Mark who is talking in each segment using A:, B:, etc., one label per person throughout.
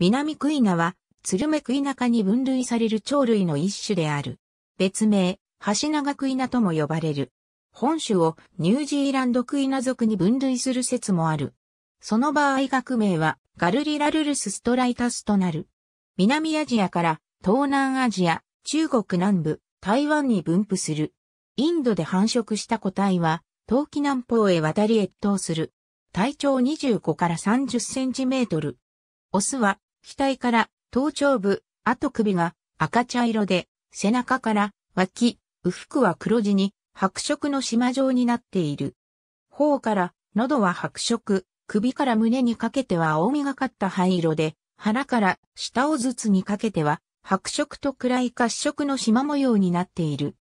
A: 南クイナは、ツルメクイナ科に分類される鳥類の一種である。別名、ハシナガクイナとも呼ばれる。本種をニュージーランドクイナ族に分類する説もある。その場合学名は、ガルリラルルスストライタスとなる。南アジアから東南アジア、中国南部、台湾に分布する。インドで繁殖した個体は、東紀南方へ渡り越冬する。体長25から30センチメートル。オスは額から頭頂部、と首が赤茶色で、背中から脇、右腹は黒地に白色の縞状になっている。頬から喉は白色、首から胸にかけては青みがかった灰色で、腹から下を頭痛にかけては白色と暗い褐色の縞模様になっている。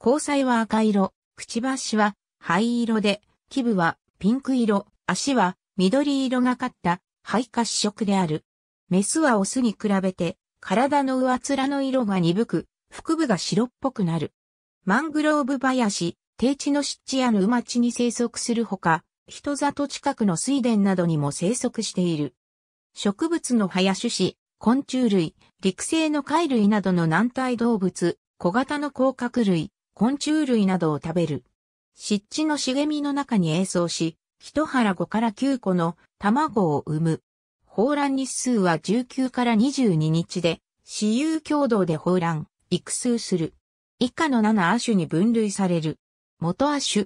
A: 交際は赤色、くちばしは灰色で、基部はピンク色、足は緑色がかった灰褐色である。メスはオスに比べて、体の上面の色が鈍く、腹部が白っぽくなる。マングローブ林、低地の湿地や沼地に生息するほか、人里近くの水田などにも生息している。植物の葉や種子、昆虫類、陸生の貝類などの軟体動物、小型の甲殻類、昆虫類などを食べる。湿地の茂みの中に営巣し、一腹5から9個の卵を産む。抱卵日数は19から22日で、私有共同で抱卵、育数する。以下の7亜種に分類される。元亜種。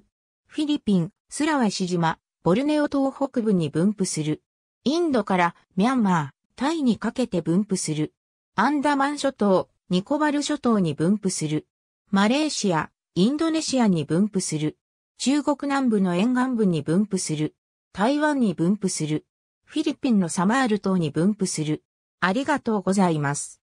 A: フィリピン、スラワシ島、ボルネオ島北部に分布する。インドからミャンマー、タイにかけて分布する。アンダマン諸島、ニコバル諸島に分布する。マレーシア、インドネシアに分布する。中国南部の沿岸部に分布する。台湾に分布する。フィリピンのサマール島に分布する。ありがとうございます。